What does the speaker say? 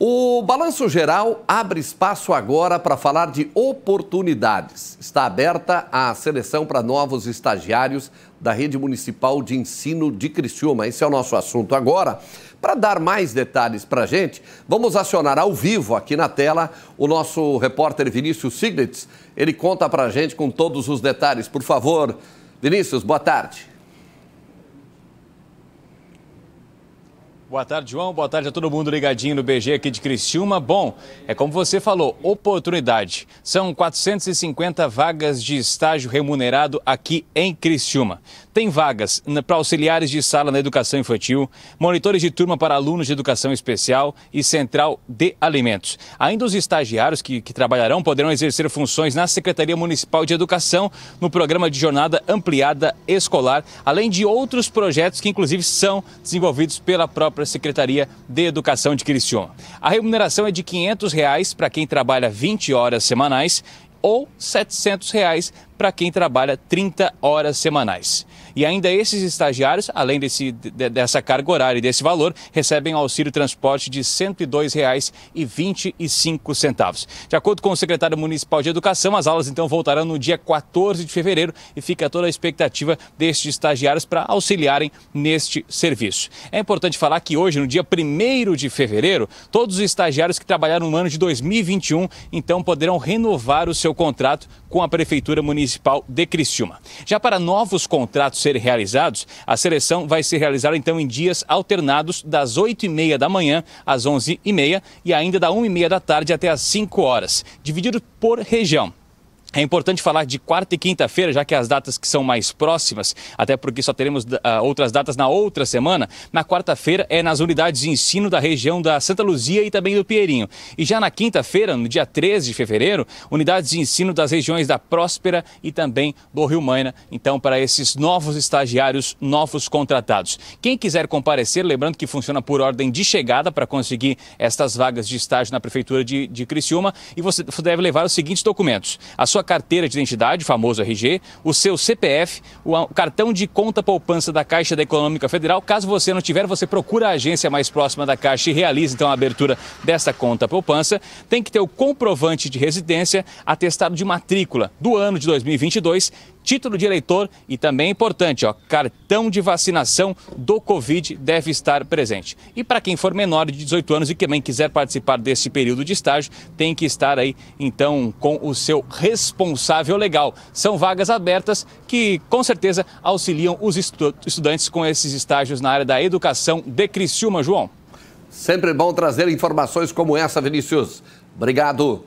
O balanço geral abre espaço agora para falar de oportunidades. Está aberta a seleção para novos estagiários da Rede Municipal de Ensino de Criciúma. Esse é o nosso assunto agora. Para dar mais detalhes para a gente, vamos acionar ao vivo aqui na tela o nosso repórter Vinícius Siglitz. Ele conta para a gente com todos os detalhes. Por favor, Vinícius, boa tarde. Boa tarde, João. Boa tarde a todo mundo ligadinho no BG aqui de Criciúma. Bom, é como você falou, oportunidade. São 450 vagas de estágio remunerado aqui em Criciúma. Tem vagas para auxiliares de sala na educação infantil, monitores de turma para alunos de educação especial e central de alimentos. Ainda os estagiários que, que trabalharão poderão exercer funções na Secretaria Municipal de Educação, no programa de jornada ampliada escolar, além de outros projetos que, inclusive, são desenvolvidos pela própria própria Secretaria de Educação de Criciúma. A remuneração é de R$ 500 para quem trabalha 20 horas semanais ou R$ 700 para quem trabalha 30 horas semanais. E ainda esses estagiários, além desse, dessa carga horária e desse valor, recebem auxílio transporte de R$ 102,25. De acordo com o secretário municipal de Educação, as aulas então voltarão no dia 14 de fevereiro e fica toda a expectativa destes estagiários para auxiliarem neste serviço. É importante falar que hoje, no dia 1 de fevereiro, todos os estagiários que trabalharam no ano de 2021 então poderão renovar o seu contrato com a Prefeitura Municipal Municipal de Criciúma. Já para novos contratos serem realizados, a seleção vai se realizar então em dias alternados das 8h30 da manhã às 11h30 e ainda da 1h30 da tarde até às 5 horas, dividido por região. É importante falar de quarta e quinta-feira, já que é as datas que são mais próximas, até porque só teremos uh, outras datas na outra semana. Na quarta-feira é nas unidades de ensino da região da Santa Luzia e também do Pinheirinho. E já na quinta-feira, no dia 13 de fevereiro, unidades de ensino das regiões da Próspera e também do Rio Maina. Então, para esses novos estagiários, novos contratados. Quem quiser comparecer, lembrando que funciona por ordem de chegada para conseguir estas vagas de estágio na Prefeitura de, de Criciúma, e você deve levar os seguintes documentos. A sua sua carteira de identidade, famoso RG, o seu CPF, o cartão de conta poupança da Caixa da Econômica Federal. Caso você não tiver, você procura a agência mais próxima da Caixa e realiza então a abertura dessa conta poupança. Tem que ter o comprovante de residência, atestado de matrícula do ano de 2022 título de eleitor e também é importante, ó, cartão de vacinação do Covid deve estar presente. E para quem for menor de 18 anos e também quiser participar desse período de estágio, tem que estar aí então com o seu responsável legal. São vagas abertas que com certeza auxiliam os estu estudantes com esses estágios na área da educação de Criciúma, João. Sempre bom trazer informações como essa, Vinícius. Obrigado.